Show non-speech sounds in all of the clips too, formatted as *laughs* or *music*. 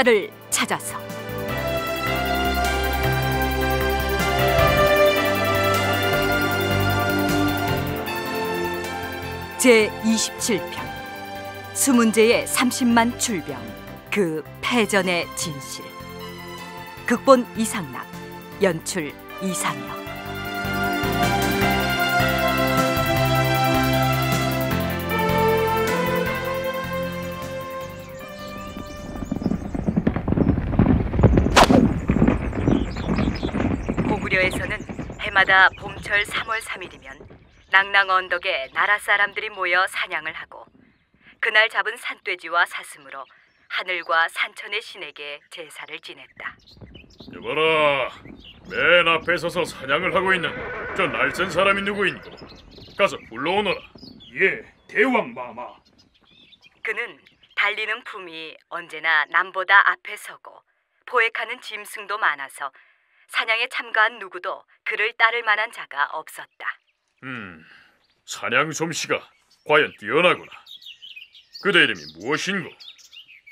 역사를 찾아서 제 27편 수문제의 30만 출병 그 패전의 진실 극본 이상락 연출 이상영 해마다 봄철 3월 3일이면 낭랑 언덕에 나라 사람들이 모여 사냥을 하고 그날 잡은 산돼지와 사슴으로 하늘과 산천의 신에게 제사를 지냈다. 여봐라, 맨 앞에 서서 사냥을 하고 있는 저 날쌘 사람이 누구인고? 가서 불러오너라. 예, 대왕 마마. 그는 달리는 품이 언제나 남보다 앞에 서고 포획하는 짐승도 많아서 사냥에 참가한 누구도 그를 따를 만한 자가 없었다. 음, 사냥 솜씨가 과연 뛰어나구나. 그대 이름이 무엇인고?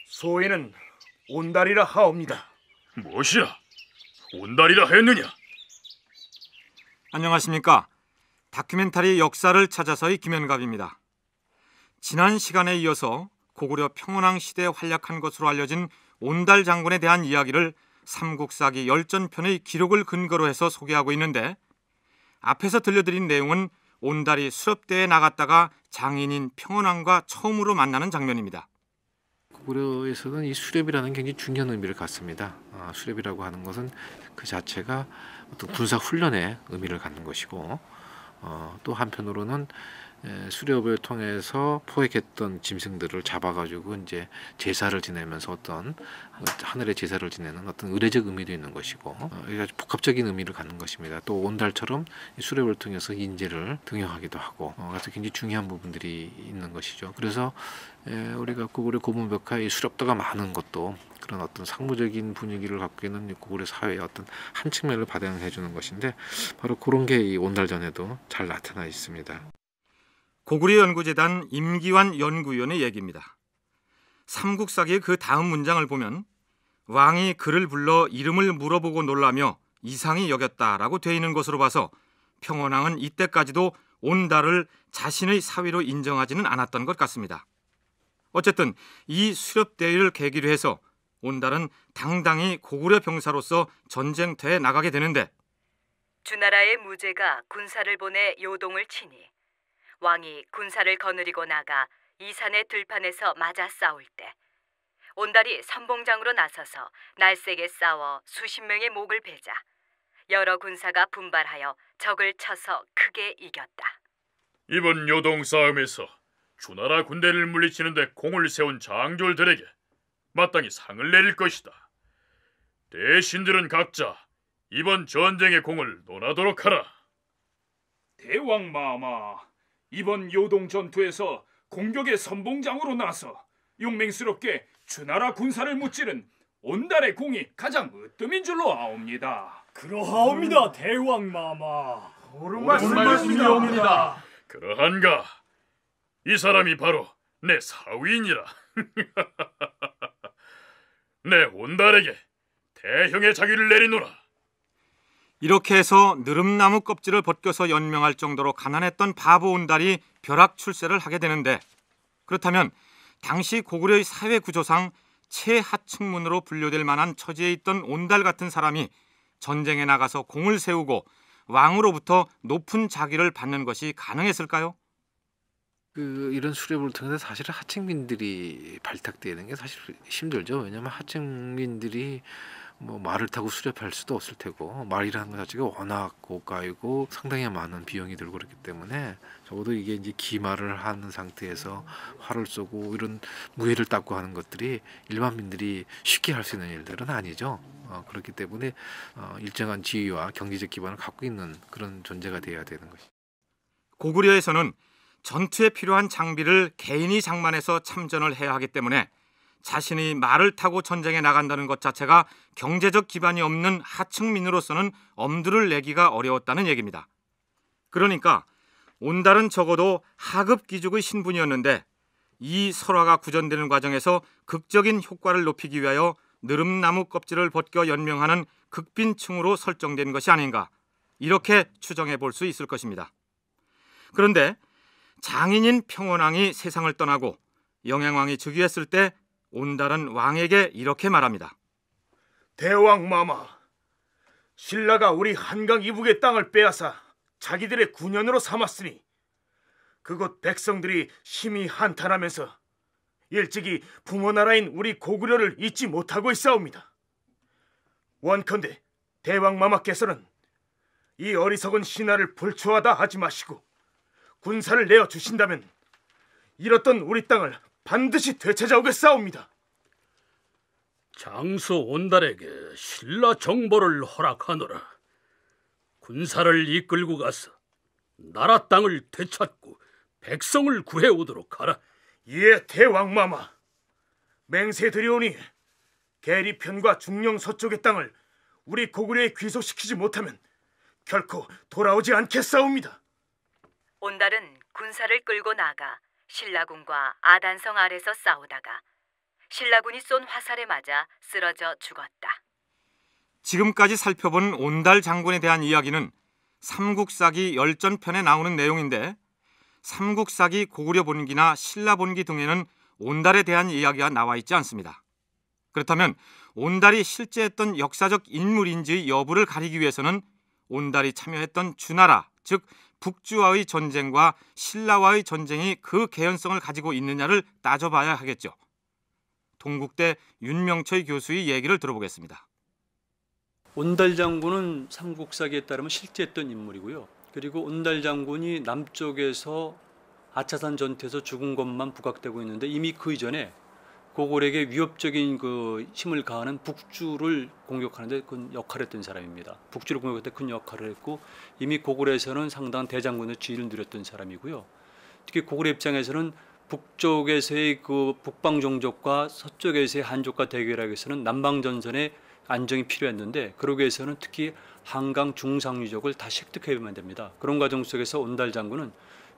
소인은 온달이라 하옵니다. 무엇이라? 온달이라 했느냐? 안녕하십니까? 다큐멘터리 역사를 찾아서의 김현갑입니다. 지난 시간에 이어서 고구려 평온왕 시대에 활약한 것으로 알려진 온달 장군에 대한 이야기를 삼국사기 열전편의 기록을 근거로 해서 소개하고 있는데 앞에서 들려드린 내용은 온달이 수렵대에 나갔다가 장인인 평원왕과 처음으로 만나는 장면입니다. 고려에서는이 수렵이라는 굉장히 중요한 의미를 갖습니다. 아, 수렵이라고 하는 것은 그 자체가 어떤 군사 훈련의 의미를 갖는 것이고 어, 또 한편으로는 예, 수렵을 통해서 포획했던 짐승들을 잡아가지고 이제 제사를 지내면서 어떤 하늘의 제사를 지내는 어떤 의례적 의미도 있는 것이고 여기 어, 복합적인 의미를 갖는 것입니다. 또 온달처럼 수렵을 통해서 인재를 등용하기도 하고 같은 어, 굉장히 중요한 부분들이 있는 것이죠. 그래서 예, 우리가 고구려 고문벽화의 수렵도가 많은 것도 그런 어떤 상무적인 분위기를 갖고 있는 고구려 사회의 어떤 한 측면을 반영해 주는 것인데 바로 그런 게 이 온달전에도 잘 나타나 있습니다. 고구려 연구재단 임기환 연구위원의 얘기입니다. 삼국사기의 그 다음 문장을 보면 왕이 그를 불러 이름을 물어보고 놀라며 이상이 여겼다라고 돼 있는 것으로 봐서 평원왕은 이때까지도 온달을 자신의 사위로 인정하지는 않았던 것 같습니다. 어쨌든 이 수렵대위를 계기로 해서 온달은 당당히 고구려 병사로서 전쟁터에 나가게 되는데 주나라의 무제가 군사를 보내 요동을 치니 왕이 군사를 거느리고 나가 이산의 들판에서 맞아 싸울 때 온달이 선봉장으로 나서서 날세게 싸워 수십 명의 목을 베자 여러 군사가 분발하여 적을 쳐서 크게 이겼다. 이번 요동 싸움에서 주나라 군대를 물리치는데 공을 세운 장졸들에게 마땅히 상을 내릴 것이다. 대신들은 각자 이번 전쟁의 공을 논하도록 하라. 대왕 마마, 이번 요동 전투에서 공격의 선봉장으로 나서 용맹스럽게 주나라 군사를 무찌른 온달의 공이 가장 으뜸인 줄로 아옵니다. 그러하옵니다, 음. 대왕 마마. 옳은 말씀이옵니다. 그러한가? 이 사람이 바로 내사위인이라내 *laughs* 온달에게 대형의 자기를 내리노라. 이렇게 해서 느릅나무 껍질을 벗겨서 연명할 정도로 가난했던 바보 온달이 벼락 출세를 하게 되는데 그렇다면 당시 고구려의 사회 구조상 최하층문으로 분류될 만한 처지에 있던 온달 같은 사람이 전쟁에 나가서 공을 세우고 왕으로부터 높은 자기를 받는 것이 가능했을까요? 그 이런 수렵을 통해서 사실은 하층민들이 발탁되는 게 사실 힘들죠. 왜냐하면 하층민들이 뭐 말을 타고 수렵할 수도 없을 테고 말이라는 것 자체가 워낙 고가이고 상당히 많은 비용이 들고 그렇기 때문에 적어도 이게 이제 기말을 하는 상태에서 활을 쏘고 이런 무예를 닦고 하는 것들이 일반민들이 쉽게 할 수 있는 일들은 아니죠. 어, 그렇기 때문에 어, 일정한 지위와 경제적 기반을 갖고 있는 그런 존재가 되어야 되는 것이 고구려에서는 전투에 필요한 장비를 개인이 장만해서 참전을 해야 하기 때문에 자신이 말을 타고 전쟁에 나간다는 것 자체가 경제적 기반이 없는 하층민으로서는 엄두를 내기가 어려웠다는 얘기입니다. 그러니까 온달은 적어도 하급 기족의 신분이었는데 이 설화가 구전되는 과정에서 극적인 효과를 높이기 위하여 느릅나무 껍질을 벗겨 연명하는 극빈층으로 설정된 것이 아닌가 이렇게 추정해 볼 수 있을 것입니다. 그런데 장인인 평원왕이 세상을 떠나고 영양왕이 즉위했을 때 온달은 왕에게 이렇게 말합니다. 대왕 마마, 신라가 우리 한강 이북의 땅을 빼앗아 자기들의 군현으로 삼았으니 그곳 백성들이 심히 한탄하면서 일찍이 부모 나라인 우리 고구려를 잊지 못하고 있사옵니다. 원컨대 대왕 마마께서는 이 어리석은 신하를 불초하다 하지 마시고 군사를 내어 주신다면 잃었던 우리 땅을 반드시 되찾아오게싸웁니다 장수 온달에게 신라 정보를 허락하노라. 군사를 이끌고 가서 나라 땅을 되찾고 백성을 구해오도록 하라. 예, 대왕마마. 맹세드리오니 계리편과 중령 서쪽의 땅을 우리 고구려에 귀속시키지 못하면 결코 돌아오지 않겠사옵니다. 온달은 군사를 끌고 나가 신라군과 아단성 아래서 싸우다가 신라군이 쏜 화살에 맞아 쓰러져 죽었다. 지금까지 살펴본 온달 장군에 대한 이야기는 삼국사기 열전편에 나오는 내용인데 삼국사기 고구려 본기나 신라 본기 등에는 온달에 대한 이야기가 나와 있지 않습니다. 그렇다면 온달이 실제 했던 역사적 인물인지 여부를 가리기 위해서는 온달이 참여했던 주나라, 즉 북주와의 전쟁과 신라와의 전쟁이 그 개연성을 가지고 있느냐를 따져봐야 하겠죠. 동국대 윤명철 교수의 얘기를 들어보겠습니다. 온달 장군은 삼국사기에 따르면 실제했던 인물이고요. 그리고 온달 장군이 남쪽에서 아차산 전투에서 죽은 것만 부각되고 있는데 이미 그 이전에 고골에게 위협적인 그 힘을 가하는 북주를 공격하는데 큰 역할을 했던 사람입니다. 북주를 공격할 때큰 역할을 했고 이미 고골에서는 상당한 대장군의 지위를 누렸던 사람이고요. 특히 고골의 입장에서는 북쪽에서의 그 북방 종족과 서쪽에서의 한족과 대결하기 위해서는 남방 전선의 안정이 필요했는데 그러기 위해서는 특히 한강 중상유적을 다시 획득해야만 됩니다. 그런 과정 속에서 온달 장군은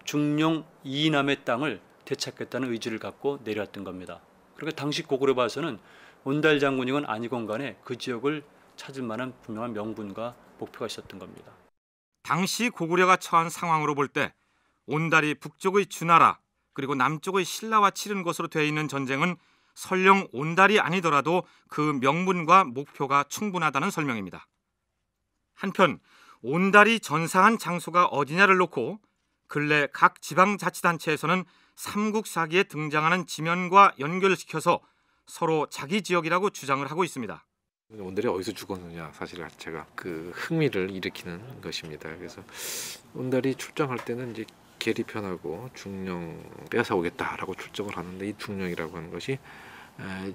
중용 이남의 땅을 되찾겠다는 의지를 갖고 내려왔던 겁니다. 그러니까 당시 고구려 봐서는 온달 장군이건 아니건 간에 그 지역을 찾을 만한 분명한 명분과 목표가 있었던 겁니다. 당시 고구려가 처한 상황으로 볼 때 온달이 북쪽의 주나라 그리고 남쪽의 신라와 치른 것으로 되어 있는 전쟁은 설령 온달이 아니더라도 그 명분과 목표가 충분하다는 설명입니다. 한편 온달이 전사한 장소가 어디냐를 놓고 근래 각 지방자치단체에서는 삼국사기에 등장하는 지면과 연결시켜서 서로 자기 지역이라고 주장을 하고 있습니다. 원들이 어디서 죽었느냐 사실 제가 그 흥미를 일으키는 것입니다. 그래서 원달이 출장할 때는 이제 계리 편하고 중령 빼앗아 오겠다라고 출정을 하는데 이 중령이라고 하는 것이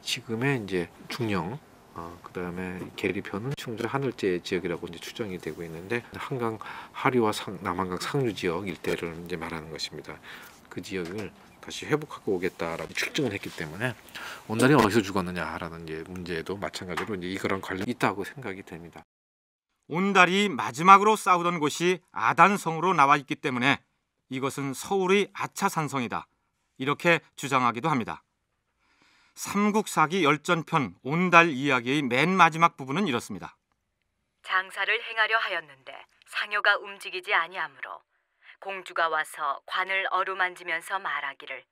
지금의 이제 중령 어, 그다음에 계리편은 충주 하늘제 지역이라고 이제 추정이 되고 있는데 한강 하류와 상, 남한강 상류 지역 일대를 이제 말하는 것입니다. 그 지역을 다시 회복하고 오겠다라고 출정을 했기 때문에 온달이 어디서 죽었느냐라는 이제 문제도 마찬가지로 이제 이거랑 관련이 있다고 생각이 됩니다. 온달이 마지막으로 싸우던 곳이 아단성으로 나와 있기 때문에 이것은 서울의 아차산성이다. 이렇게 주장하기도 합니다. 삼국사기 열전편 온달 이야기의 맨 마지막 부분은 이렇습니다. 장사를 행하려 하였는데 상여가 움직이지 아니하므로 공주가 와서 관을 어루만지면서 말하기를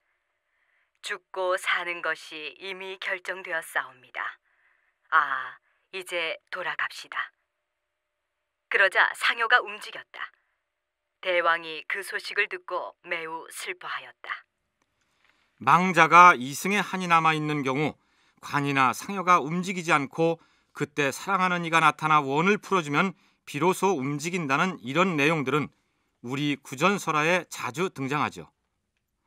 죽고 사는 것이 이미 결정되었사옵니다. 아, 이제 돌아갑시다. 그러자 상여가 움직였다. 대왕이 그 소식을 듣고 매우 슬퍼하였다. 망자가 이승에 한이 남아 있는 경우 관이나 상여가 움직이지 않고 그때 사랑하는 이가 나타나 원을 풀어주면 비로소 움직인다는 이런 내용들은 우리 구전설화에 자주 등장하죠.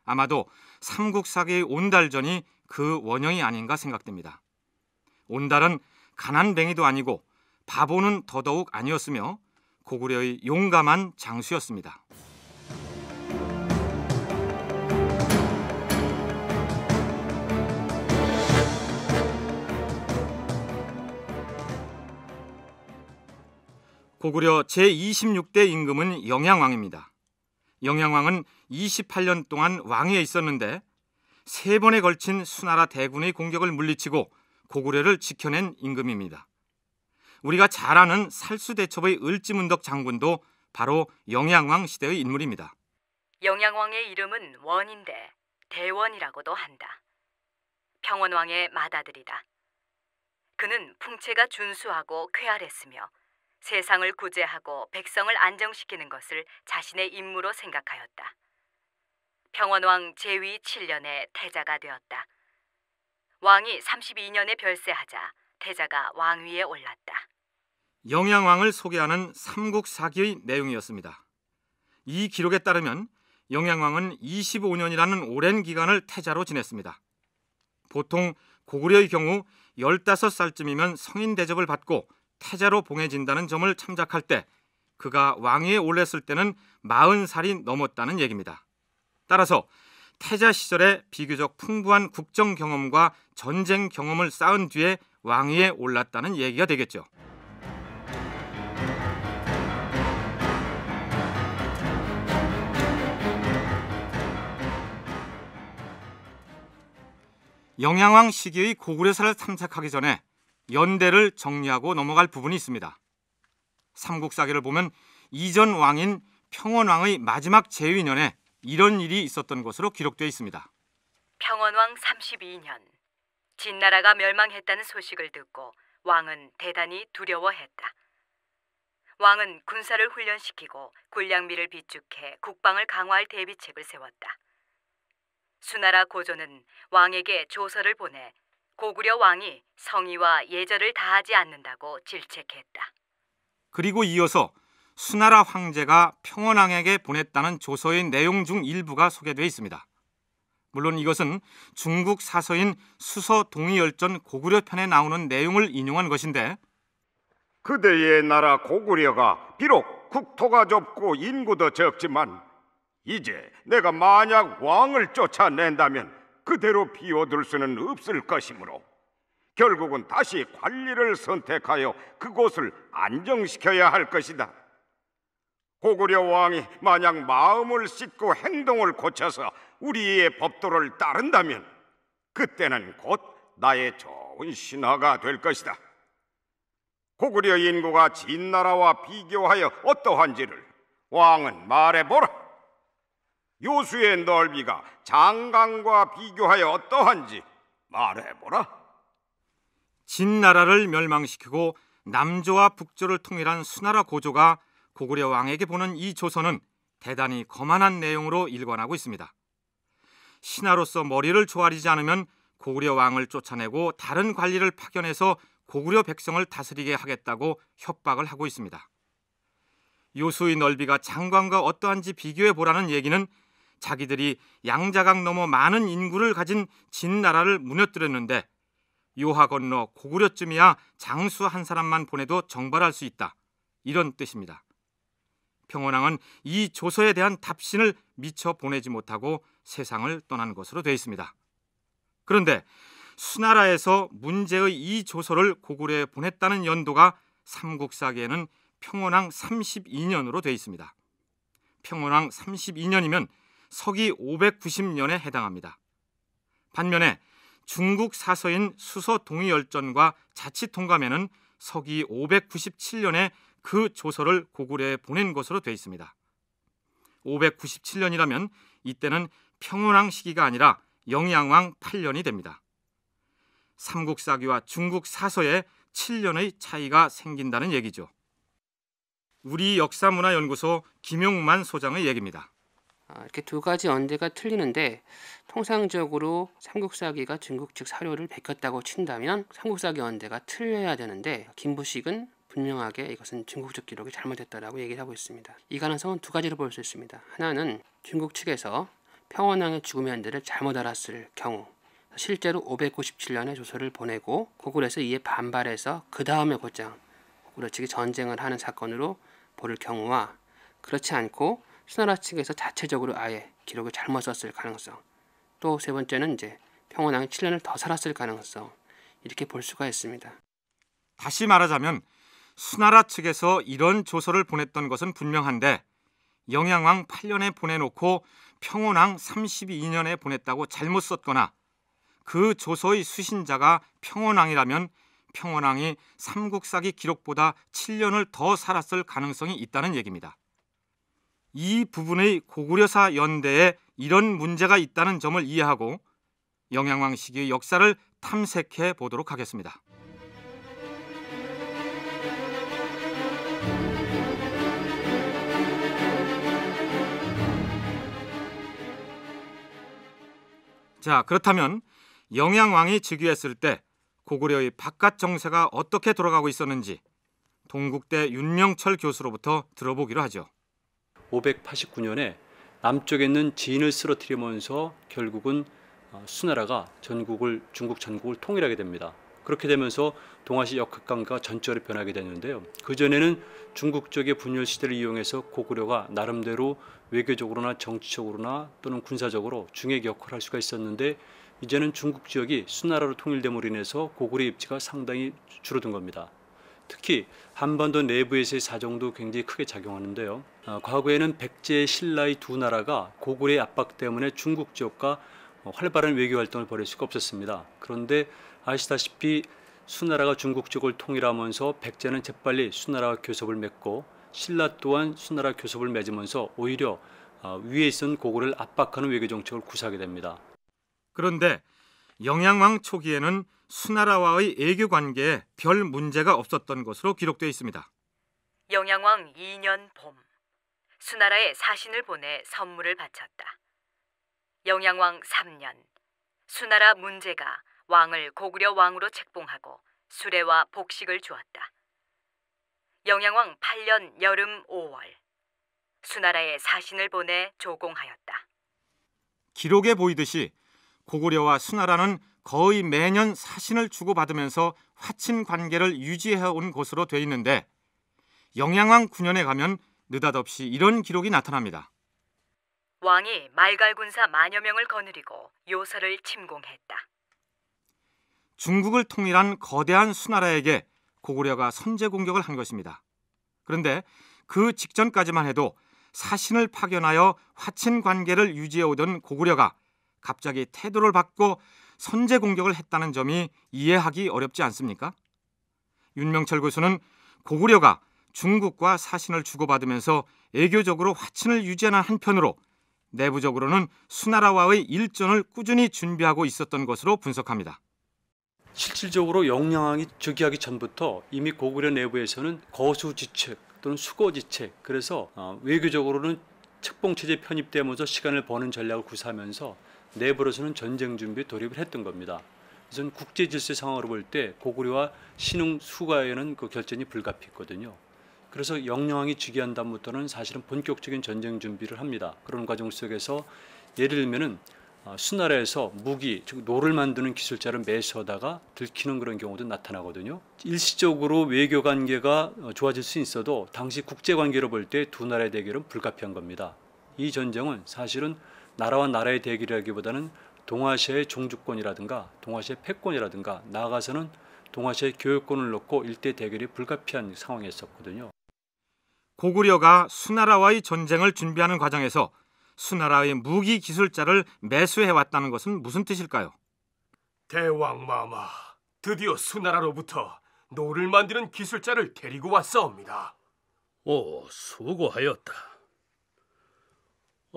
아마도 삼국사기의 온달전이 그 원형이 아닌가 생각됩니다. 온달은 가난뱅이도 아니고 바보는 더더욱 아니었으며 고구려의 용감한 장수였습니다. 고구려 제26대 임금은 영양왕입니다. 영양왕은 28년 동안 왕위에 있었는데 세 번에 걸친 수나라 대군의 공격을 물리치고 고구려를 지켜낸 임금입니다. 우리가 잘 아는 살수대첩의 을지문덕 장군도 바로 영양왕 시대의 인물입니다. 영양왕의 이름은 원인데 대원이라고도 한다. 평원왕의 맏아들이다. 그는 풍채가 준수하고 쾌활했으며 세상을 구제하고 백성을 안정시키는 것을 자신의 임무로 생각하였다. 평원왕 제위 7년에 태자가 되었다. 왕이 32년에 별세하자 태자가 왕위에 올랐다. 영양왕을 소개하는 삼국사기의 내용이었습니다. 이 기록에 따르면 영양왕은 25년이라는 오랜 기간을 태자로 지냈습니다. 보통 고구려의 경우 15살쯤이면 성인 대접을 받고 태자로 봉해진다는 점을 참작할 때 그가 왕위에 올랐을 때는 마흔 살이 넘었다는 얘기입니다. 따라서 태자 시절에 비교적 풍부한 국정 경험과 전쟁 경험을 쌓은 뒤에 왕위에 올랐다는 얘기가 되겠죠. 영양왕 시기의 고구려사를 탐색하기 전에 연대를 정리하고 넘어갈 부분이 있습니다. 삼국사기를 보면 이전 왕인 평원왕의 마지막 재위년에 이런 일이 있었던 것으로 기록되어 있습니다. 평원왕 32년 진나라가 멸망했다는 소식을 듣고 왕은 대단히 두려워했다. 왕은 군사를 훈련시키고 군량미를 비축해 국방을 강화할 대비책을 세웠다. 수나라 고조는 왕에게 조서를 보내 고구려 왕이 성의와 예절을 다하지 않는다고 질책했다. 그리고 이어서 수나라 황제가 평원왕에게 보냈다는 조서의 내용 중 일부가 소개되어 있습니다. 물론 이것은 중국 사서인 수서 동의열전 고구려 편에 나오는 내용을 인용한 것인데 그대의 나라 고구려가 비록 국토가 좁고 인구도 적지만 이제 내가 만약 왕을 쫓아낸다면 그대로 비워둘 수는 없을 것이므로 결국은 다시 관리를 선택하여 그곳을 안정시켜야 할 것이다. 고구려 왕이 만약 마음을 씻고 행동을 고쳐서 우리의 법도를 따른다면 그때는 곧 나의 좋은 신화가 될 것이다. 고구려 인구가 진나라와 비교하여 어떠한지를 왕은 말해보라. 요수의 넓이가 장강과 비교하여 어떠한지 말해보라. 진나라를 멸망시키고 남조와 북조를 통일한 수나라 고조가 고구려 왕에게 보는 이 조선은 대단히 거만한 내용으로 일관하고 있습니다. 신하로서 머리를 조아리지 않으면 고구려 왕을 쫓아내고 다른 관리를 파견해서 고구려 백성을 다스리게 하겠다고 협박을 하고 있습니다. 요수의 넓이가 장관과 어떠한지 비교해 보라는 얘기는 자기들이 양자강 넘어 많은 인구를 가진 진나라를 무너뜨렸는데 요하 건너 고구려쯤이야 장수 한 사람만 보내도 정발할 수 있다. 이런 뜻입니다. 평원왕은 이 조서에 대한 답신을 미처 보내지 못하고 세상을 떠난 것으로 되어 있습니다. 그런데 수나라에서 문제의 이 조서를 고구려에 보냈다는 연도가 삼국사기에는 평원왕 32년으로 되어 있습니다. 평원왕 32년이면 서기 590년에 해당합니다. 반면에 중국 사서인 수서 동의열전과 자치통감에는 서기 597년에 그 조서를 고구려에 보낸 것으로 되어 있습니다. 597년이라면 이때는 평온왕 시기가 아니라 영양왕 8년이 됩니다. 삼국사기와 중국 사서에 7년의 차이가 생긴다는 얘기죠. 우리 역사문화연구소 김용만 소장의 얘기입니다. 아, 이렇게 두 가지 언데가 틀리는데 통상적으로 삼국사기가 중국 측 사료를 베꼈다고 친다면 삼국사기 언데가 틀려야 되는데 김부식은 분명하게 이것은 중국 측 기록이 잘못됐다라고 얘기를 하고 있습니다. 이 가능성은 두 가지로 볼 수 있습니다. 하나는 중국 측에서 평원왕의 죽음의 언데를 잘못 알았을 경우 실제로 597년에 조서를 보내고 고구려에서 이에 반발해서 그 다음에 곧장 고구려 측이 전쟁을 하는 사건으로 보를 경우와 그렇지 않고 수나라 측에서 자체적으로 아예 기록을 잘못 썼을 가능성 또 세 번째는 이제 평원왕이 7년을 더 살았을 가능성 이렇게 볼 수가 있습니다. 다시 말하자면 수나라 측에서 이런 조서를 보냈던 것은 분명한데 영양왕 8년에 보내놓고 평원왕 32년에 보냈다고 잘못 썼거나 그 조서의 수신자가 평원왕이라면 평원왕이 삼국사기 기록보다 7년을 더 살았을 가능성이 있다는 얘기입니다. 이 부분의 고구려사 연대에 이런 문제가 있다는 점을 이해하고 영양왕 시기의 역사를 탐색해 보도록 하겠습니다. 자, 그렇다면 영양왕이 즉위했을 때 고구려의 바깥 정세가 어떻게 돌아가고 있었는지 동국대 윤명철 교수로부터 들어보기로 하죠. 589년에 남쪽에 있는 진을 쓰러뜨리면서 결국은 어, 수나라가 전국을 중국 전국을 통일하게 됩니다. 그렇게 되면서 동아시 역학관과 전철이 변하게 되는데요. 그 전에는 중국 쪽의 분열 시대를 이용해서 고구려가 나름대로 외교적으로나 정치적으로나 또는 군사적으로 중핵 역할을 할 수가 있었는데 이제는 중국 지역이 수나라로 통일됨으로 인해서 고구려 입지가 상당히 줄어든 겁니다. 특히 한반도 내부에서의 사정도 굉장히 크게 작용하는데요. 어, 과거에는 백제의 신라의 두 나라가 고구려의 압박 때문에 중국 지역과 어, 활발한 외교 활동을 벌일 수가 없었습니다. 그런데 아시다시피 수나라가 중국 지역을 통일하면서 백제는 재빨리 수나라와 교섭을 맺고 신라 또한 수나라 교섭을 맺으면서 오히려 어, 위에 있던 고구려를 압박하는 외교 정책을 구사하게 됩니다. 그런데 영양왕 초기에는 수나라와의 애교 관계에 별 문제가 없었던 것으로 기록되어 있습니다. 영양왕 2년 봄 수나라에 사신을 보내 선물을 바쳤다. 영양왕 3년 수나라 문제가 왕을 고구려 왕으로 책봉하고 수레와 복식을 주었다. 영양왕 8년 여름 5월 수나라에 사신을 보내 조공하였다. 기록에 보이듯이 고구려와 수나라는 거의 매년 사신을 주고받으면서 화친 관계를 유지해온 것으로 돼 있는데 영양왕 9년에 가면 느닷없이 이런 기록이 나타납니다. 왕이 말갈군사 만여 명을 거느리고 요사를 침공했다. 중국을 통일한 거대한 수나라에게 고구려가 선제 공격을 한 것입니다. 그런데 그 직전까지만 해도 사신을 파견하여 화친 관계를 유지해오던 고구려가 갑자기 태도를 바꿔 선제 공격을 했다는 점이 이해하기 어렵지 않습니까? 윤명철 교수는 고구려가 중국과 사신을 주고받으면서 애교적으로 화친을 유지하는 한편으로 내부적으로는 수나라와의 일전을 꾸준히 준비하고 있었던 것으로 분석합니다. 실질적으로 영양왕이 즉위하기 전부터 이미 고구려 내부에서는 거수지책 또는 수거지책 그래서 어, 외교적으로는 책봉체제 편입되면서 시간을 버는 전략을 구사하면서 내부로서는 전쟁 준비 돌입을 했던 겁니다. 우선 국제 질서 상황으로 볼 때 고구려와 신흥 수가에는 그 결전이 불가피했거든요. 그래서 영령왕이 즉위한 다음부터는 사실은 본격적인 전쟁 준비를 합니다. 그런 과정 속에서 예를 들면은 아, 수나라에서 무기 즉 노를 만드는 기술자를 매수하다가 들키는 그런 경우도 나타나거든요. 일시적으로 외교 관계가 어, 좋아질 수 있어도 당시 국제 관계로 볼 때 두 나라의 대결은 불가피한 겁니다. 이 전쟁은 사실은 나라와 나라의 대결이라기보다는 동아시아의 종주권이라든가 동아시아의 패권이라든가 나아가서는 동아시아의 교육권을 놓고 일대 대결이 불가피한 상황이었었거든요. 고구려가 수나라와의 전쟁을 준비하는 과정에서 수나라의 무기 기술자를 매수해 왔다는 것은 무슨 뜻일까요? 대왕 마마, 드디어 수나라로부터 노를 만드는 기술자를 데리고 왔사옵니다. 오, 수고하였다.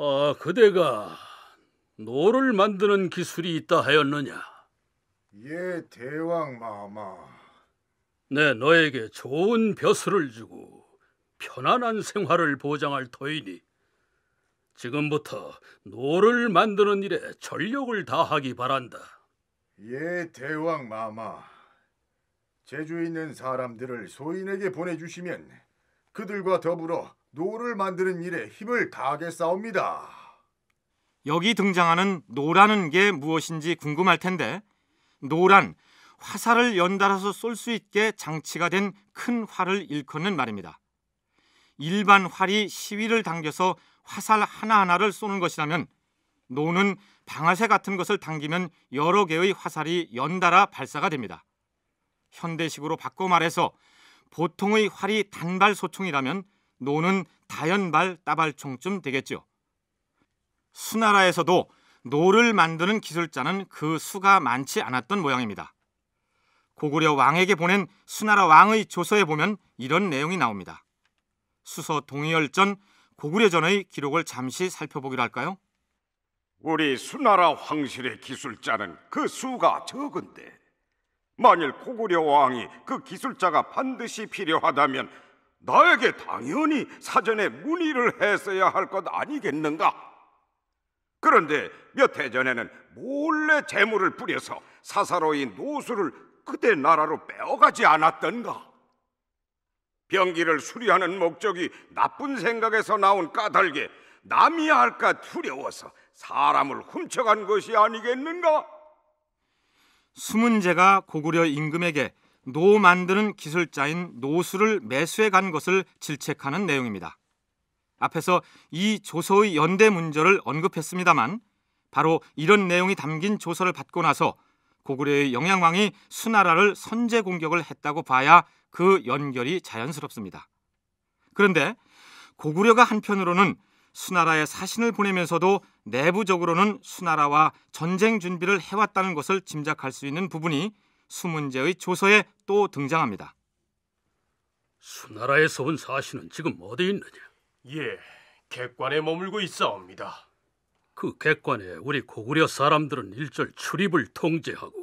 아, 그대가 노를 만드는 기술이 있다 하였느냐? 예, 대왕 마마. 내 네, 너에게 좋은 벼슬을 주고 편안한 생활을 보장할 터이니 지금부터 노를 만드는 일에 전력을 다하기 바란다. 예, 대왕 마마. 제주 에 있는 사람들을 소인에게 보내주시면 그들과 더불어 노를 만드는 일에 힘을 다하겠사옵니다. 여기 등장하는 노라는 게 무엇인지 궁금할 텐데 노란 화살을 연달아서 쏠 수 있게 장치가 된 큰 활을 일컫는 말입니다. 일반 활이 시위를 당겨서 화살 하나하나를 쏘는 것이라면 노는 방아쇠 같은 것을 당기면 여러 개의 화살이 연달아 발사가 됩니다. 현대식으로 바꿔 말해서 보통의 활이 단발 소총이라면 노는 다연발 따발총쯤 되겠죠 수나라에서도 노를 만드는 기술자는 그 수가 많지 않았던 모양입니다. 고구려 왕에게 보낸 수나라 왕의 조서에 보면 이런 내용이 나옵니다. 수서 동해열전 고구려전의 기록을 잠시 살펴보기로 할까요? 우리 수나라 황실의 기술자는 그 수가 적은데 만일 고구려 왕이 그 기술자가 반드시 필요하다면 나에게 당연히 사전에 문의를 했어야 할 것 아니겠는가? 그런데 몇 해 전에는 몰래 재물을 뿌려서 사사로이 노수를 그대 나라로 빼어가지 않았던가? 병기를 수리하는 목적이 나쁜 생각에서 나온 까닭에 남이 할까 두려워서 사람을 훔쳐간 것이 아니겠는가? 수문제가 고구려 임금에게 노 만드는 기술자인 노수를 매수해 간 것을 질책하는 내용입니다. 앞에서 이 조서의 연대 문제를 언급했습니다만 바로 이런 내용이 담긴 조서를 받고 나서 고구려의 영양왕이 수나라를 선제 공격을 했다고 봐야 그 연결이 자연스럽습니다. 그런데 고구려가 한편으로는 수나라에 사신을 보내면서도 내부적으로는 수나라와 전쟁 준비를 해왔다는 것을 짐작할 수 있는 부분이 수문제의 조서에 또 등장합니다. 수나라에서 온 사신은 지금 어디 있느냐? 예, 객관에 머물고 있사옵니다. 그 객관에 우리 고구려 사람들은 일절 출입을 통제하고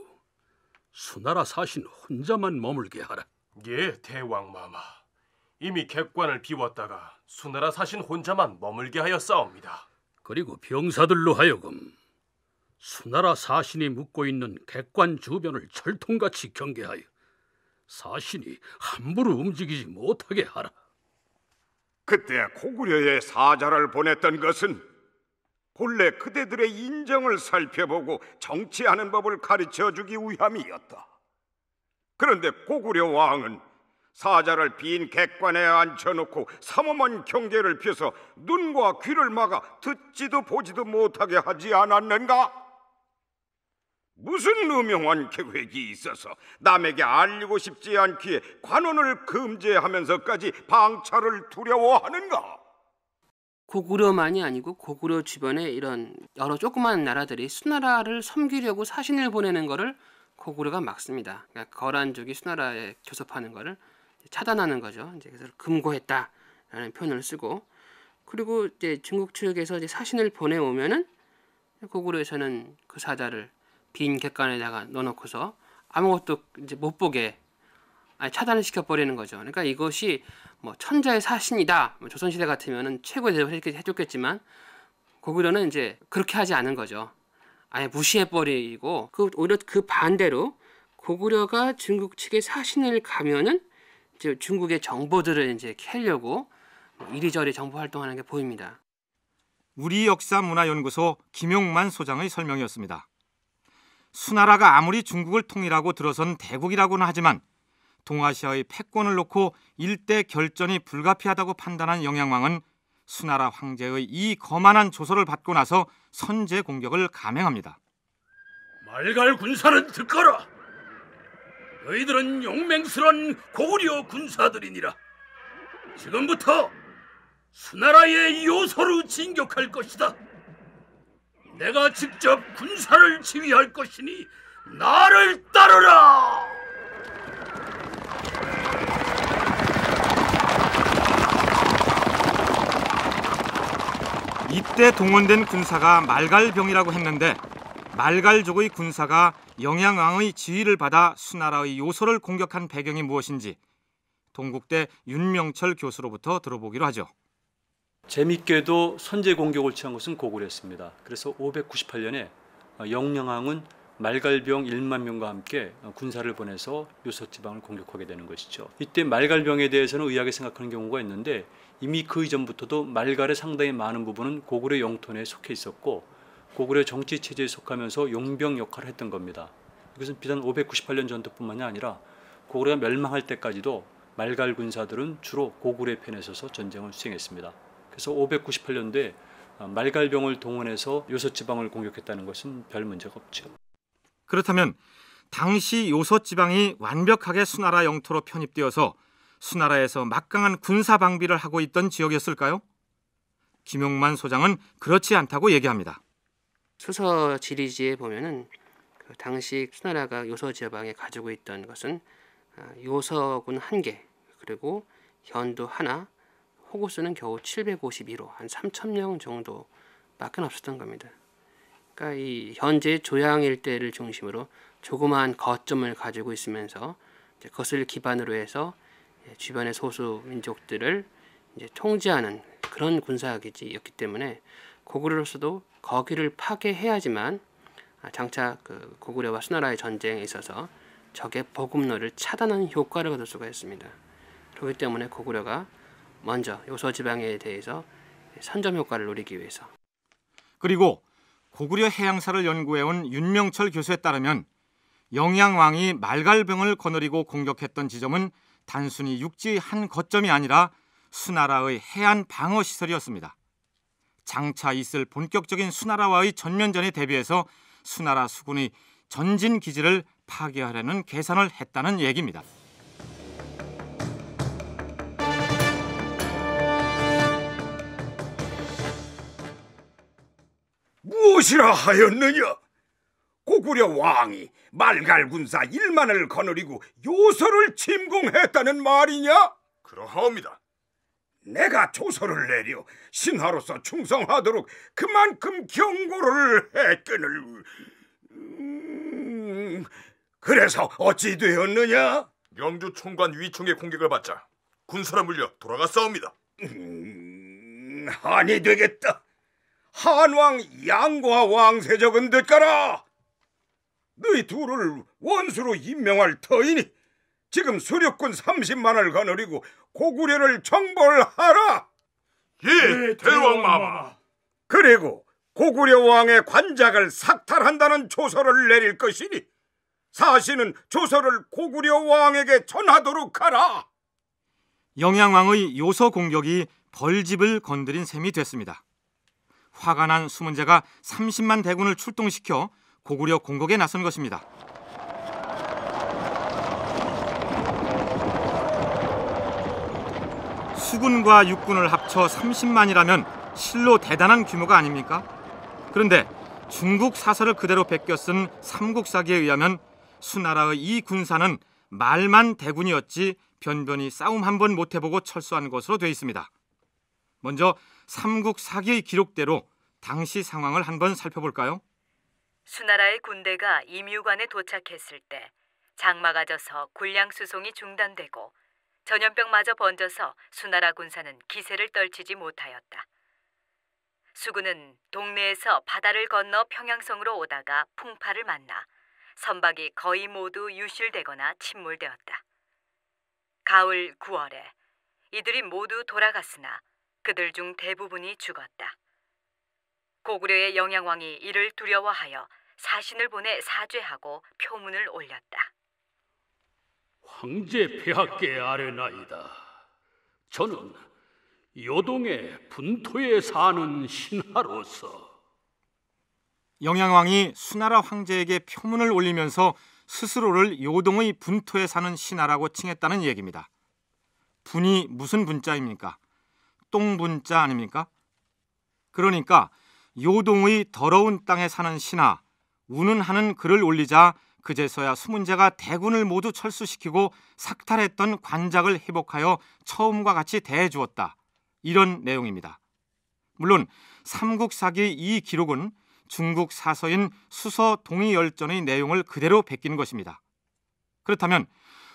수나라 사신 혼자만 머물게 하라. 예, 대왕 마마. 이미 객관을 비웠다가 수나라 사신 혼자만 머물게 하여 싸옵니다 그리고 병사들로 하여금 수나라 사신이 묵고 있는 객관 주변을 철통같이 경계하여 사신이 함부로 움직이지 못하게 하라. 그때 고구려의 사자를 보냈던 것은 본래 그대들의 인정을 살펴보고 정치하는 법을 가르쳐 주기 위함이었다. 그런데 고구려 왕은 사자를 빈 객관에 앉혀놓고 삼엄한 경계를 펴서 눈과 귀를 막아 듣지도 보지도 못하게 하지 않았는가? 무슨 음흉한 계획이 있어서 남에게 알리고 싶지 않기에 관원을 금지하면서까지 방차를 두려워하는가? 고구려만이 아니고 고구려 주변의 이런 여러 조그마한 나라들이 수나라를 섬기려고 사신을 보내는 것을 고구려가 막습니다. 그러니까 거란족이 수나라에 교섭하는 것을 차단하는 거죠. 이제 그래서 금고했다라는 표현을 쓰고 그리고 이제 중국 측에서 이제 사신을 보내오면은 고구려에서는 그 사자를 빈 객관에다가 넣어놓고서 아무것도 이제 못 보게 차단을 시켜버리는 거죠. 그러니까 이것이 뭐 천자의 사신이다. 뭐 조선시대 같으면 최고의 대접을 해줬겠지만 고구려는 이제 그렇게 하지 않은 거죠. 아예 무시해버리고 그 오히려 그 반대로 고구려가 중국 측의 사신을 가면은 이제 중국의 정보들을 이제 캐려고 뭐 이리저리 정보 활동하는 게 보입니다. 우리 역사 문화연구소 김용만 소장의 설명이었습니다. 수나라가 아무리 중국을 통일하고 들어선 대국이라고는 하지만 동아시아의 패권을 놓고 일대 결전이 불가피하다고 판단한 영양왕은 수나라 황제의 이 거만한 조서를 받고 나서 선제 공격을 감행합니다. 말갈 군사는 듣거라. 너희들은 용맹스런 고구려 군사들이니라. 지금부터 수나라의 요소로 진격할 것이다. 내가 직접 군사를 지휘할 것이니 나를 따르라! 이때 동원된 군사가 말갈병이라고 했는데 말갈족의 군사가 영양왕의 지휘를 받아 수나라의 요소를 공격한 배경이 무엇인지 동국대 윤명철 교수로부터 들어보기로 하죠. 재밌게도 선제 공격을 취한 것은 고구려였습니다. 그래서 598년에 어, 영령왕은 말갈병 1만 명과 함께 어, 군사를 보내서 요소 지방을 공격하게 되는 것이죠. 이때 말갈병에 대해서는 의아하게 생각하는 경우가 있는데 이미 그 이전부터도 말갈의 상당히 많은 부분은 고구려 영토 에 속해 있었고 고구려 정치 체제에 속하면서 용병 역할을 했던 겁니다. 이것은 비단 598년 전투뿐만이 아니라 고구려가 멸망할 때까지도 말갈 군사들은 주로 고구려 편에 서서 전쟁을 수행했습니다. 그래서 5 9 8년대 말갈병을 동원해서 요서 지방을 공격했다는 것은 별 문제가 없죠. 그렇다면 당시 요소 지방이 완벽하게 수나라 영토로 편입되어서 수나라에서 막강한 군사 방비를 하고 있던 지역이었을까요? 김용만 소장은 그렇지 않다고 얘기합니다. 수서 지리지에 보면은 그 당시 수나라가 요서 지방에 가지고 있던 것은 아, 요서군 한 개, 그리고 현도 하나, 호구수는 겨우 7 5 1호한 3,000명 정도밖에 없었던 겁니다. 그러니까 이 현재 조양 일대를 중심으로 조그마한 거점을 가지고 있으면서 그것을 기반으로 해서 예, 주변의 소수 민족들을 이제 통제하는 그런 군사기지였기 때문에 고구려로서도 거기를 파괴해야지만 아, 장차 그 고구려와 수나라의 전쟁에 있어서 적의 보급로를 차단하는 효과를 얻을 수가 있습니다. 그렇기 때문에 고구려가 먼저 요소 지방에 대해서 선점 효과를 노리기 위해서 그리고 고구려 해양사를 연구해온 윤명철 교수에 따르면 영양왕이 말갈병을 거느리고 공격했던 지점은 단순히 육지 한 거점이 아니라 수나라의 해안 방어 시설이었습니다. 장차 있을 본격적인 수나라와의 전면전에 대비해서 수나라 수군이 전진 기지를 파괴하려는 계산을 했다는 얘기입니다. 무엇이라 하였느냐? 고구려 왕이 말갈군사 1만을 거느리고 요소를 침공했다는 말이냐? 그러하옵니다. 내가 조서를 내려 신하로서 충성하도록 그만큼 경고를 했거늘 음... 그래서 어찌 되었느냐? 영주 총관 위총의 공격을 받자 군사라 물려 돌아갔사옵니다. 음... 아니 되겠다. 한왕 양과 왕세적은 늦거라. 너희 둘을 원수로 임명할 터이니 지금 수륙군 30만을 거느리고 고구려를 정벌하라. 예, 예 대왕마마. 그리고 고구려 왕의 관작을 삭탈한다는 조서를 내릴 것이니 사실은 조서를 고구려 왕에게 전하도록 하라. 영양왕의 요서 공격이 벌집을 건드린 셈이 됐습니다. 화가 난 수문제가 30만 대군을 출동시켜 고구려 공격에 나선 것입니다. 수군과 육군을 합쳐 30만이라면 실로 대단한 규모가 아닙니까? 그런데 중국 사설을 그대로 베껴 쓴 삼국사기에 의하면 수나라의 이 군사는 말만 대군이었지 변변히 싸움 한 번 못 해보고 철수한 것으로 되어 있습니다. 먼저 삼국 사기의 기록대로 당시 상황을 한번 살펴볼까요? 수나라의 군대가 임유관에 도착했을 때 장마가 져서 군량 수송이 중단되고 전염병마저 번져서 수나라 군사는 기세를 떨치지 못하였다. 수군은 동네에서 바다를 건너 평양성으로 오다가 풍파를 만나 선박이 거의 모두 유실되거나 침몰되었다. 가을 9월에 이들이 모두 돌아갔으나 그들 중 대부분이 죽었다. 고구려의 영양왕이 이를 두려워하여 사신을 보내 사죄하고 표문을 올렸다. 황제 폐하께 아뢰나이다. 저는 요동의 분토에 사는 신하로서 영양왕이 수나라 황제에게 표문을 올리면서 스스로를 요동의 분토에 사는 신하라고 칭했다는 얘기입니다. 분이 무슨 분자입니까? 역동분자 아닙니까? 그러니까 요동의 더러운 땅에 사는 신하 우는 하는 글을 올리자 그제서야 수문제가 대군을 모두 철수시키고 삭탈했던 관작을 회복하여 처음과 같이 대해주었다. 이런 내용입니다. 물론 삼국사기 이 기록은 중국 사서인 수서 동의열전의 내용을 그대로 베낀 것입니다. 그렇다면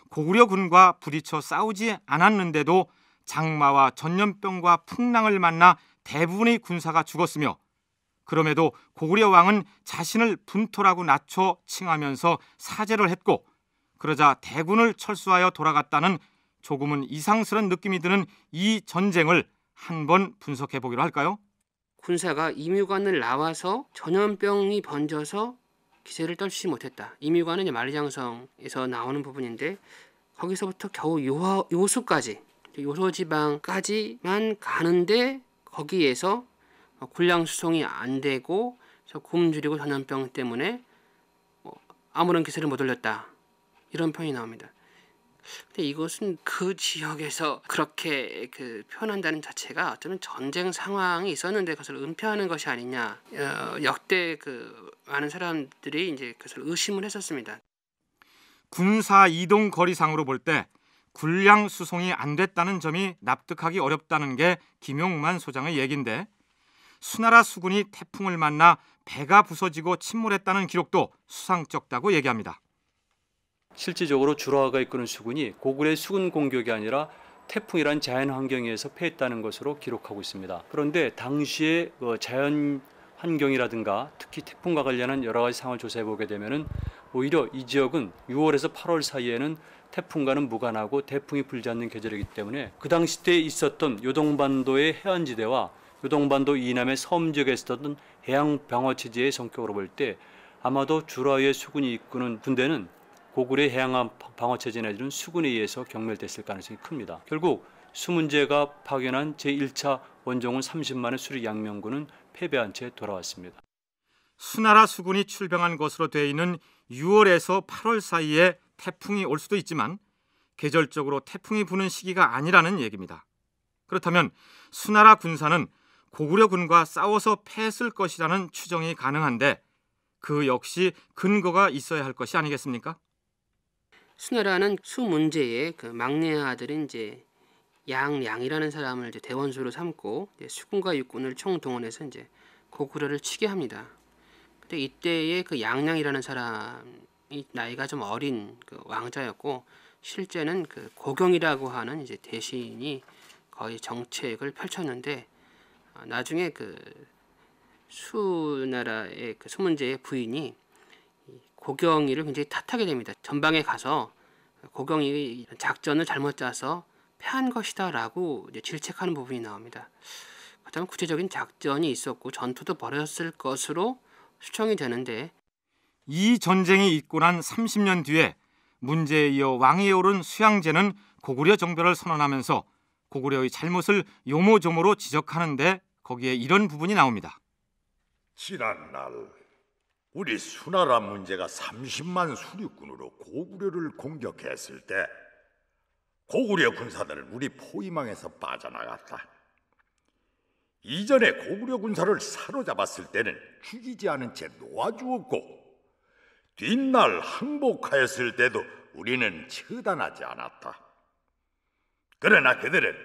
고구려군과 부딪혀 싸우지 않았는데도 장마와 전염병과 풍랑을 만나 대부분의 군사가 죽었으며 그럼에도 고구려 왕은 자신을 분토라고 낮춰 칭하면서 사죄를 했고 그러자 대군을 철수하여 돌아갔다는 조금은 이상스러운 느낌이 드는 이 전쟁을 한번 분석해 보기로 할까요? 군사가 임유관을 나와서 전염병이 번져서 기세를 떨치지 못했다. 임유관은 마리장성에서 나오는 부분인데 거기서부터 겨우 요, 요수까지 요소지방까지만 가는데 거기에서 군량 수송이 안 되고 굶주리고 전염병 때문에 뭐 아무런 기세를 못 올렸다 이런 표현이 나옵니다. 근데 이것은 그 지역에서 그렇게 그 표현한다는 자체가 어쩌면 전쟁 상황이 있었는데 그것을 은폐하는 것이 아니냐 어, 역대 그 많은 사람들이 이제 그것을 의심을 했었습니다. 군사 이동 거리상으로 볼때 군량 수송이 안 됐다는 점이 납득하기 어렵다는 게 김용만 소장의 얘긴데 수나라 수군이 태풍을 만나 배가 부서지고 침몰했다는 기록도 수상쩍다고 얘기합니다. 실질적으로 주로하가 이끄는 수군이 고구려의 수군 공격이 아니라 태풍이란 자연 환경에서 패했다는 것으로 기록하고 있습니다. 그런데 당시의 어, 자연 환경이라든가 특히 태풍과 관련한 여러 가지 상황을 조사해 보게 되면은 오히려 이 지역은 6월에서 8월 사이에는 태풍과는 무관하고 태풍이 불지 않는 계절이기 때문에 그 당시 때 있었던 요동반도의 해안지대와 요동반도 이남의 섬 지역에 있었던 해양방어 체제의 성격으로 볼 때 아마도 주라의 수군이 이끄는 군대는 고구려 해양 방어 체제 내지는 수군에 의해서 경멸됐을 가능성이 큽니다. 결국 수문제가 파견한 제1차 원종은 30만의 수리 양명군은 패배한 채 돌아왔습니다. 수나라 수군이 출병한 것으로 되어 있는 6월에서 8월 사이에 태풍이 올 수도 있지만 계절적으로 태풍이 부는 시기가 아니라는 얘기입니다. 그렇다면 수나라 군사는 고구려군과 싸워서 패했을 것이라는 추정이 가능한데 그 역시 근거가 있어야 할 것이 아니겠습니까? 수나라는 수문제의 그 막내 아들인 이제 양양이라는 사람을 이제 대원수로 삼고 이제 수군과 육군을 총동원해서 이제 고구려를 치게 합니다. 근데 이때의 그 양양이라는 사람 이 나이가 좀 어린 그 왕자였고 실제는 그 고경이라고 하는 이제 대신이 거의 정책을 펼쳤는데 어, 나중에 그 수나라의 그 수문제의 부인이 고경이를 굉장히 탓하게 됩니다. 전방에 가서 고경이 작전을 잘못 짜서 패한 것이다라고 질책하는 부분이 나옵니다. 그렇다면 구체적인 작전이 있었고 전투도 벌였을 것으로 추정이 되는데 이 전쟁이 있고 난 30년 뒤에 문제에 이어 왕위에 오른 수양제는 고구려 정변을 선언하면서 고구려의 잘못을 요모조모로 지적하는데 거기에 이런 부분이 나옵니다. 지난날 우리 수나라 문제가 30만 수륙군으로 고구려를 공격했을 때 고구려 군사들은 우리 포위망에서 빠져나갔다. 이전에 고구려 군사를 사로잡았을 때는 죽이지 않은 채 놓아주었고 뒷날 항복하였을 때도 우리는 처단하지 않았다. 그러나 그들은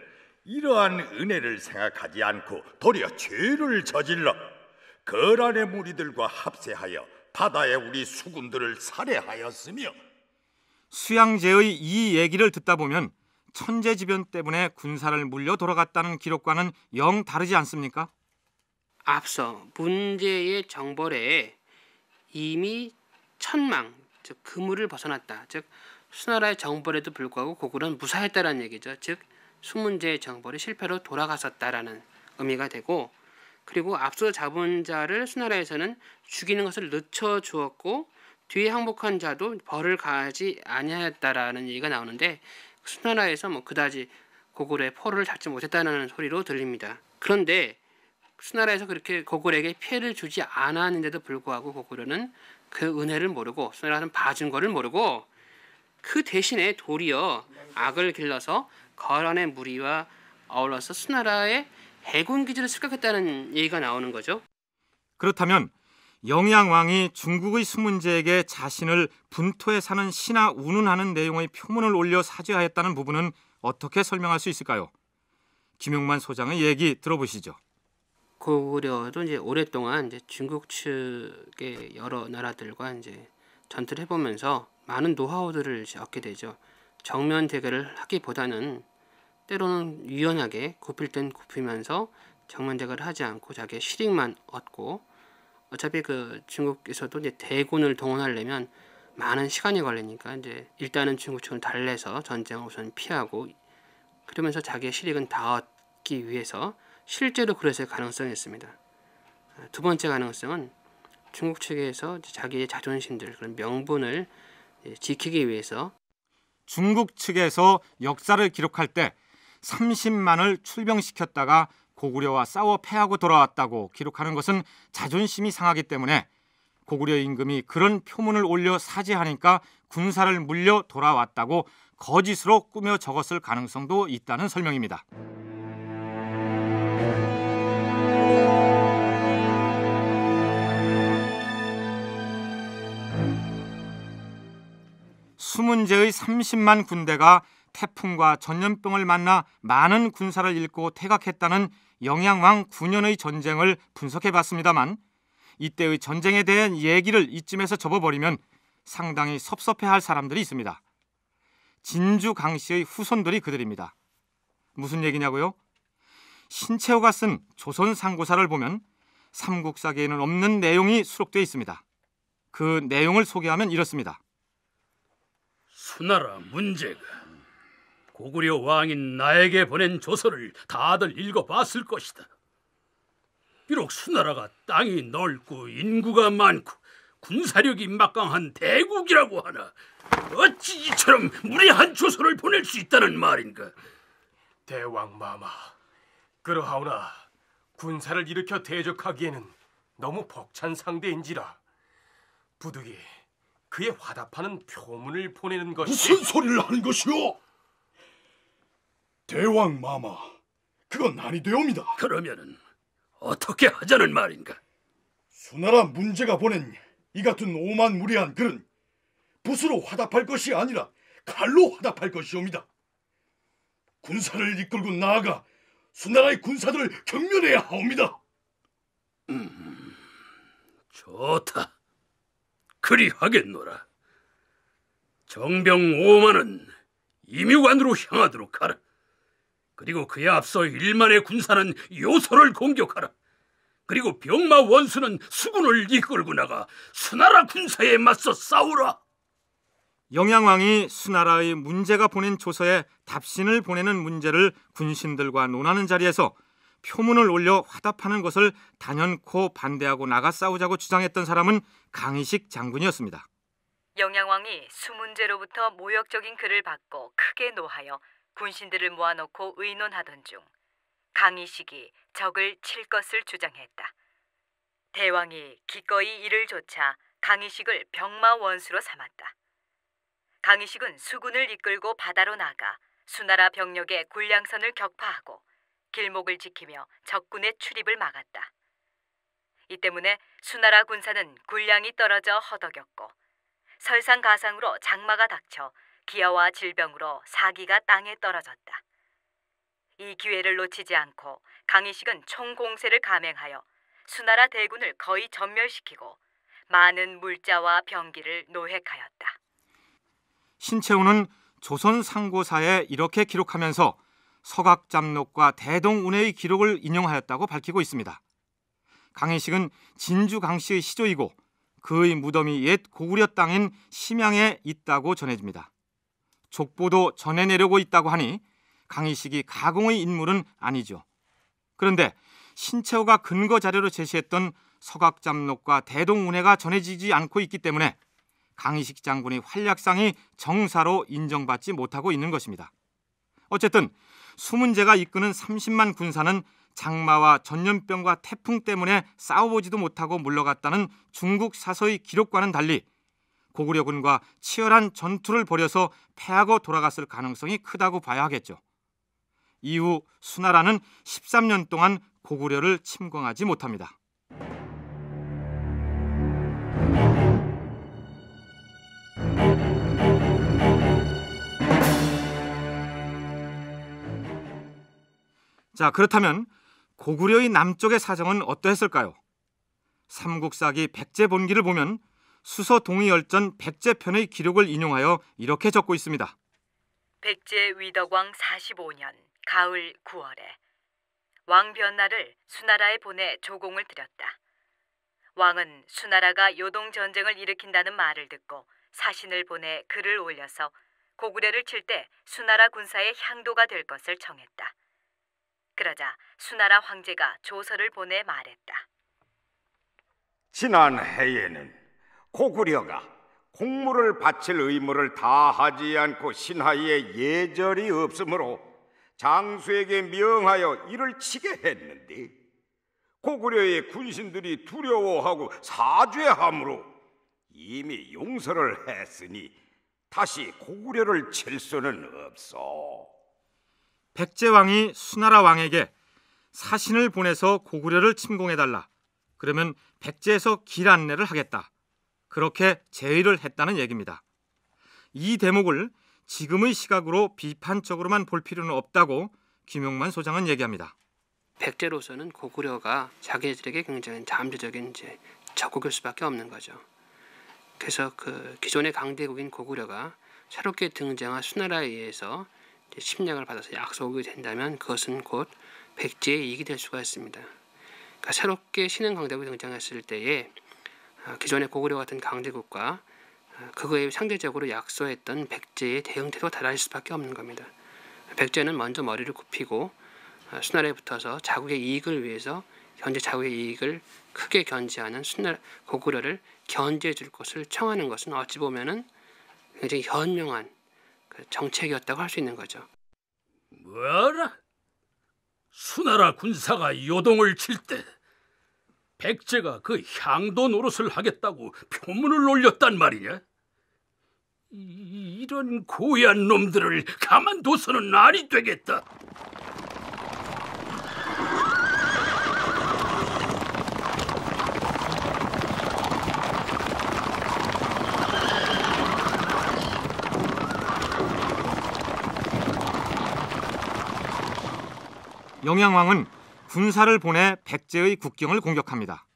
이러한 은혜를 생각하지 않고 도리어 죄를 저질러 거란의 무리들과 합세하여 바다에 우리 수군들을 살해하였으며 수양제의 이 얘기를 듣다 보면 천재지변 때문에 군사를 물려 돌아갔다는 기록과는 영 다르지 않습니까? 앞서 문제의 정벌에 이미 천망, 즉 그물을 벗어났다. 즉 수나라의 정벌에도 불구하고 고구려는 무사했다라는 얘기죠. 즉수문제의 정벌이 실패로 돌아갔었다라는 의미가 되고 그리고 앞서 잡은 자를 수나라에서는 죽이는 것을 늦춰 주었고 뒤에 항복한 자도 벌을 가하지 아니하였다라는 얘기가 나오는데 수나라에서 뭐 그다지 고구려의 포를 로 잡지 못했다는 소리로 들립니다. 그런데 수나라에서 그렇게 고구려에게 피해를 주지 않았는데도 불구하고 고구려는 그 은혜를 모르고 소위 라하는 봐준 거를 모르고 그 대신에 도리어 악을 길러서 거란의 무리와 어울러서 수나라의 해군 기지를 습격했다는 얘기가 나오는 거죠. 그렇다면 영양왕이 중국의 수문제에게 자신을 분토에 사는 신하 운운하는 내용의 표문을 올려 사죄하였다는 부분은 어떻게 설명할 수 있을까요? 김용만 소장의 얘기 들어보시죠. 고구려도 이제 오랫동안 이제 중국 측의 여러 나라들과 이제 전투를 해보면서 많은 노하우들을 얻게 되죠. 정면 대결을 하기보다는 때로는 유연하게 굽힐 땐 굽히면서 정면 대결을 하지 않고 자기의 실익만 얻고 어차피 그 중국에서도 이제 대군을 동원하려면 많은 시간이 걸리니까 이제 일단은 중국 측은 달래서 전쟁을 우선 피하고 그러면서 자기의 실익은 다 얻기 위해서 실제로 그랬을 가능성이 있습니다. 두 번째 가능성은 중국 측에서 자기의 자존심들 그런 명분을 지키기 위해서 중국 측에서 역사를 기록할 때 30만을 출병시켰다가 고구려와 싸워 패하고 돌아왔다고 기록하는 것은 자존심이 상하기 때문에 고구려 임금이 그런 표문을 올려 사죄하니까 군사를 물려 돌아왔다고 거짓으로 꾸며 적었을 가능성도 있다는 설명입니다. 수문제의 30만 군대가 태풍과 전염병을 만나 많은 군사를 잃고 퇴각했다는 영양왕 9년의 전쟁을 분석해 봤습니다만 이때의 전쟁에 대한 얘기를 이쯤에서 접어버리면 상당히 섭섭해할 사람들이 있습니다. 진주 강씨의 후손들이 그들입니다. 무슨 얘기냐고요? 신채호가 쓴 조선 상고사를 보면 삼국사계에는 없는 내용이 수록되어 있습니다. 그 내용을 소개하면 이렇습니다. 수나라 문제가 고구려 왕인 나에게 보낸 조서를 다들 읽어봤을 것이다. 비록 수나라가 땅이 넓고 인구가 많고 군사력이 막강한 대국이라고 하나 어찌 이처럼 무례한 조서를 보낼 수 있다는 말인가? 대왕 마마, 그러하오나 군사를 일으켜 대적하기에는 너무 벅찬 상대인지라 부득이 그에 화답하는 표문을 보내는 것이 무슨 소리를 하는 것이오? 대왕 마마, 그건 아니되옵니다. 그러면은 어떻게 하자는 말인가? 수나라 문제가 보낸 이 같은 오만무리한 글은 붓으로 화답할 것이 아니라 칼로 화답할 것이옵니다. 군사를 이끌고 나아가 수나라의 군사들을 경멸해야 하옵니다. 음, 좋다. 그리하겠노라. 정병 5만은 임유관으로 향하도록 하라. 그리고 그에 앞서 일만의 군사는 요소를 공격하라. 그리고 병마 원수는 수군을 이끌고 나가 수나라 군사에 맞서 싸우라. 영양왕이 수나라의 문제가 보낸 조서에 답신을 보내는 문제를 군신들과 논하는 자리에서 표문을 올려 화답하는 것을 단연코 반대하고 나가 싸우자고 주장했던 사람은 강의식 장군이었습니다. 영양왕이 수문제로부터 모욕적인 글을 받고 크게 노하여 군신들을 모아놓고 의논하던 중 강희식이 적을 칠 것을 주장했다. 대왕이 기꺼이 이를 조차 강희식을 병마 원수로 삼았다. 강희식은 수군을 이끌고 바다로 나가 수나라 병력의 군량선을 격파하고 길목을 지키며 적군의 출입을 막았다. 이 때문에 수나라 군사는 군량이 떨어져 허덕였고 설상가상으로 장마가 닥쳐 기아와 질병으로 사기가 땅에 떨어졌다. 이 기회를 놓치지 않고 강희식은 총공세를 감행하여 수나라 대군을 거의 전멸시키고 많은 물자와 병기를 노획하였다. 신채우는 조선 상고사에 이렇게 기록하면서 서각잡록과 대동운해의 기록을 인용하였다고 밝히고 있습니다. 강인식은 진주 강씨의 시조이고 그의 무덤이 옛 고구려 땅인 심양에 있다고 전해집니다. 족보도 전해 내려고 있다고 하니 강희식이 가공의 인물은 아니죠. 그런데 신채호가 근거 자료로 제시했던 서각잡록과 대동운해가 전해지지 않고 있기 때문에 강의식 장군의 활약상이 정사로 인정받지 못하고 있는 것입니다. 어쨌든 수문제가 이끄는 30만 군사는 장마와 전염병과 태풍 때문에 싸워보지도 못하고 물러갔다는 중국 사서의 기록과는 달리 고구려군과 치열한 전투를 벌여서 패하고 돌아갔을 가능성이 크다고 봐야 하겠죠. 이후 수나라는 13년 동안 고구려를 침공하지 못합니다. 자, 그렇다면 고구려의 남쪽의 사정은 어떠했을까요? 삼국사기 백제 본기를 보면 수서 동의열전 백제편의 기록을 인용하여 이렇게 적고 있습니다. 백제 위덕왕 45년 가을 9월에 왕 변나를 수나라에 보내 조공을 드렸다. 왕은 수나라가 요동 전쟁을 일으킨다는 말을 듣고 사신을 보내 글을 올려서 고구려를 칠 때 수나라 군사의 향도가 될 것을 정했다. 그러자 수나라 황제가 조서를 보내 말했다. 지난 해에는 고구려가 공물을 바칠 의무를 다하지 않고 신하의 예절이 없으므로 장수에게 명하여 이를 치게 했는데 고구려의 군신들이 두려워하고 사죄함으로 이미 용서를 했으니 다시 고구려를 칠 수는 없어. 백제왕이 수나라 왕에게 사신을 보내서 고구려를 침공해달라. 그러면 백제에서 길 안내를 하겠다. 그렇게 제의를 했다는 얘기입니다. 이 대목을 지금의 시각으로 비판적으로만 볼 필요는 없다고 김용만 소장은 얘기합니다. 백제로서는 고구려가 자기들에게 굉장히 잠재적인 이제 적국일 수밖에 없는 거죠. 그래서 그 기존의 강대국인 고구려가 새롭게 등장한 수나라에 의해서 심령을 받아서 약속이 된다면 그것은 곧 백제의 이익이 될 수가 있습니다. 그러니까 새롭게 신흥 강대국이 등장했을 때에 어, 기존의 고구려 같은 강대국과 어, 그거에 상대적으로 약소했던 백제의 대응 태도가 달라질 수밖에 없는 겁니다. 백제는 먼저 머리를 굽히고 어, 수나라에 붙어서 자국의 이익을 위해서 현재 자국의 이익을 크게 견제하는 수나 고구려를 견제해 줄 것을 청하는 것은 어찌 보면은 굉장히 현명한 정책이었다고 할 수 있는 거죠. 뭐라? 수나라 군사가 요동을 칠 때 백제가 그 향도 노릇을 하겠다고 표문을 올렸단 말이냐? 이, 이런 고한 놈들을 가만둬서는 아니 되겠다. 영양왕은 군사를 보내 백제의 국경을 공격합니다.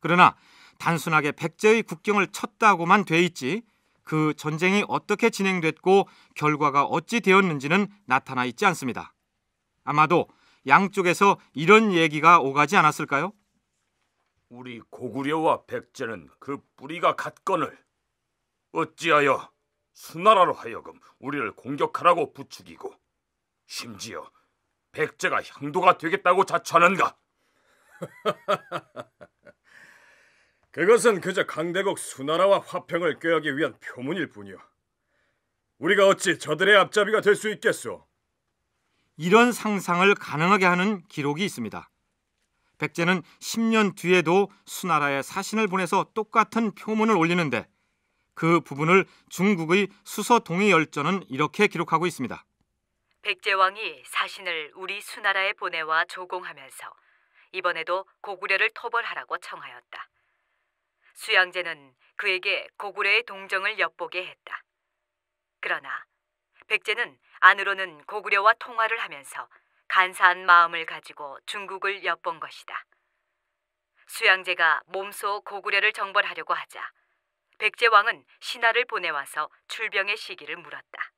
그러나 단순하게 백제의 국경을 쳤다고만 돼 있지 그 전쟁이 어떻게 진행됐고 결과가 어찌 되었는지는 나타나 있지 않습니다. 아마도 양쪽에서 이런 얘기가 오가지 않았을까요? 우리 고구려와 백제는 그 뿌리가 같건을 어찌하여 수나라로 하여금 우리를 공격하라고 부추기고 심지어 백제가 향도가 되겠다고 자처하는가? *laughs* 그것은 그저 강대국 수나라와 화평을 꾀하기 위한 표문일 뿐이오. 우리가 어찌 저들의 앞잡이가 될 수 있겠소? 이런 상상을 가능하게 하는 기록이 있습니다. 백제는 10년 뒤에도 수나라에 사신을 보내서 똑같은 표문을 올리는데 그 부분을 중국의 수서동의 열전은 이렇게 기록하고 있습니다. 백제왕이 사신을 우리 수나라에 보내와 조공하면서 이번에도 고구려를 토벌하라고 청하였다. 수양제는 그에게 고구려의 동정을 엿보게 했다. 그러나 백제는 안으로는 고구려와 통화를 하면서 간사한 마음을 가지고 중국을 엿본 것이다. 수양제가 몸소 고구려를 정벌하려고 하자 백제왕은 신하를 보내와서 출병의 시기를 물었다.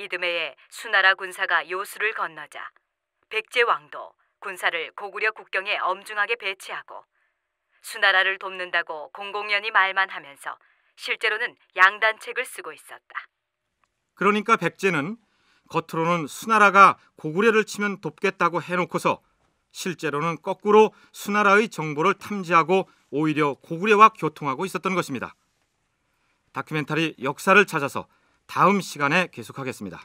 이듬해에 수나라 군사가 요수를 건너자 백제 왕도 군사를 고구려 국경에 엄중하게 배치하고 수나라를 돕는다고 공공연히 말만 하면서 실제로는 양단책을 쓰고 있었다. 그러니까 백제는 겉으로는 수나라가 고구려를 치면 돕겠다고 해놓고서 실제로는 거꾸로 수나라의 정보를 탐지하고 오히려 고구려와 교통하고 있었던 것입니다. 다큐멘터리 역사를 찾아서 다음 시간에 계속하겠습니다.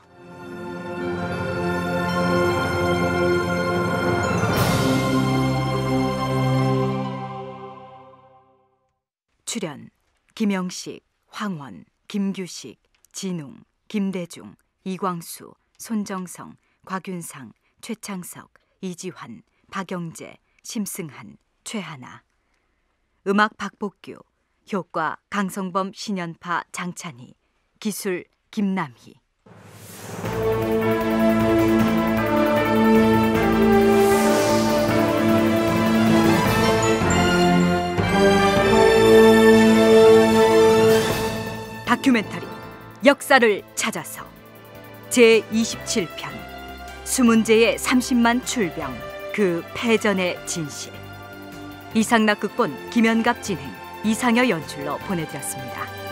출연 김영식, 황원, 김규식, 진웅, 김대중, 이광수, 손정성, 곽윤상, 최창석, 이지환, 박영재, 심승한, 최하나 음악 박복규, 효과 강성범 신연파 장찬희, 기술 김남희. 다큐멘터리 역사를 찾아서 제27편 수문제의 30만 출병 그 패전의 진실 이상낙 극본 김연갑 진행 이상여 연출로 보내드렸습니다.